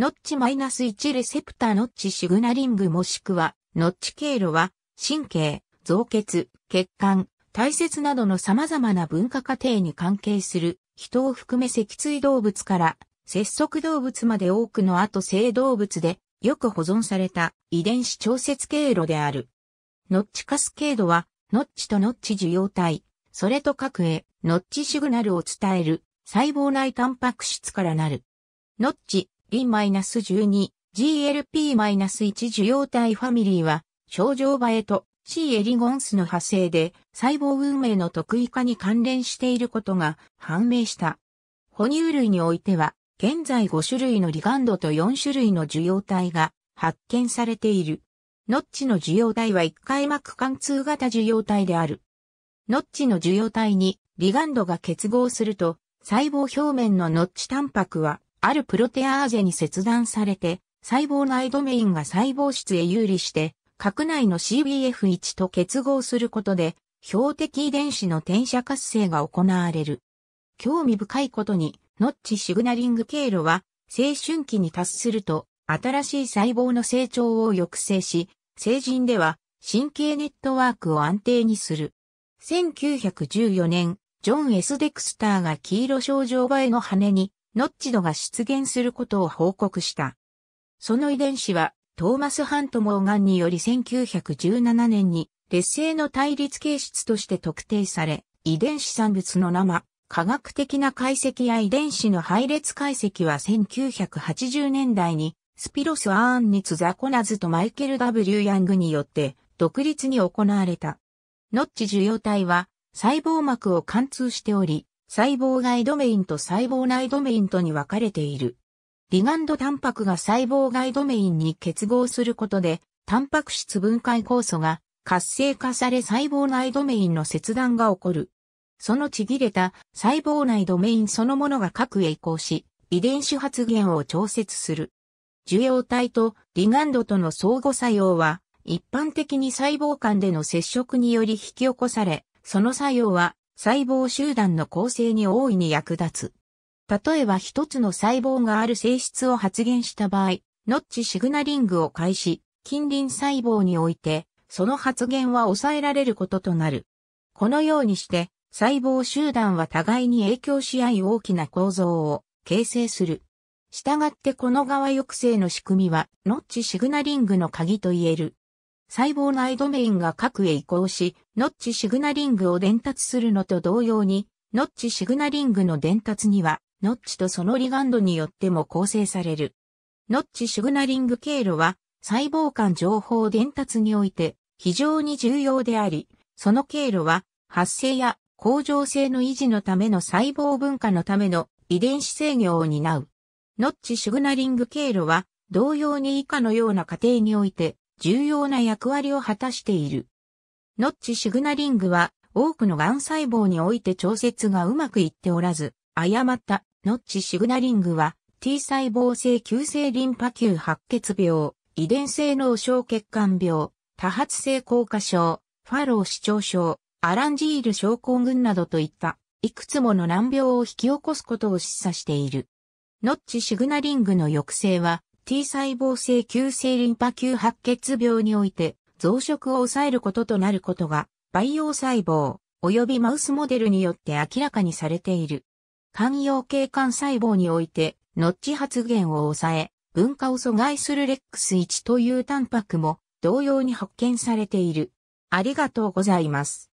ノッチ -1 レセプターノッチシグナリングもしくは、ノッチ経路は、神経、造血、血管、大切などの様々な文化過程に関係する、人を含め脊椎動物から、節足動物まで多くの後生動物で、よく保存された遺伝子調節経路である。ノッチカスケードは、ノッチとノッチ受容体、それと各へ、ノッチシグナルを伝える、細胞内タンパク質からなる。ノッチ、B-12、GLP-1 受容体ファミリーは、症状場へと C エリゴンスの派生で細胞運命の特異化に関連していることが判明した。哺乳類においては、現在5種類のリガンドと4種類の受容体が発見されている。ノッチの受容体は1回膜貫通型受容体である。ノッチの受容体にリガンドが結合すると、細胞表面のノッチタンパクはあるプロテアーゼに切断されて、細胞内ドメインが細胞質へ有利して、核内の CBF1 と結合することで、標的遺伝子の転写活性が行われる。興味深いことに、ノッチシグナリング経路は、青春期に達すると、新しい細胞の成長を抑制し、成人では神経ネットワークを安定にする。1914年、ジョン・エス・デクスターが黄色症状映えの羽にノッチドが出現することを報告した。その遺伝子は、トーマス・ハント・モーガンにより1917年に、劣勢の対立形質として特定され、遺伝子産物の生、科学的な解析や遺伝子の配列解析は1980年代に、スピロス・アーンニツ・ザコナズとマイケル・ W・ ヤングによって、独立に行われた。ノッチ受容体は、細胞膜を貫通しており、細胞外ドメインと細胞内ドメインとに分かれている。リガンドタンパクが細胞外ドメインに結合することで、タンパク質分解酵素が活性化され細胞内ドメインの切断が起こる。そのちぎれた細胞内ドメインそのものが核へ移行し、遺伝子発現を調節する。受容体とリガンドとの相互作用は、一般的に細胞間での接触により引き起こされ、その作用は細胞集団の構成に大いに役立つ。例えば一つの細胞がある性質を発現した場合、ノッチシグナリングを開始、近隣細胞において、その発現は抑えられることとなる。このようにして、細胞集団は互いに影響し合い大きな構造を形成する。したがってこの側抑制の仕組みは、ノッチシグナリングの鍵と言える。細胞内ドメインが核へ移行し、ノッチシグナリングを伝達するのと同様に、ノッチシグナリングの伝達には、ノッチとそのリガンドによっても構成される。ノッチシグナリング経路は、細胞間情報伝達において非常に重要であり、その経路は、発生や向上性の維持のための細胞分化のための遺伝子制御を担う。ノッチシグナリング経路は、同様に以下のような過程において、重要な役割を果たしている。ノッチシグナリングは多くの癌細胞において調節がうまくいっておらず、誤ったノッチシグナリングは T 細胞性急性リンパ球白血病、遺伝性脳小血管病、多発性硬化症、ファロー視聴症、アランジール症候群などといったいくつもの難病を引き起こすことを示唆している。ノッチシグナリングの抑制は T 細胞性急性リンパ球白血病において増殖を抑えることとなることが培養細胞及びマウスモデルによって明らかにされている。肝陽系肝細胞においてノッチ発現を抑え分化を阻害するレックス1というタンパクも同様に発見されている。ありがとうございます。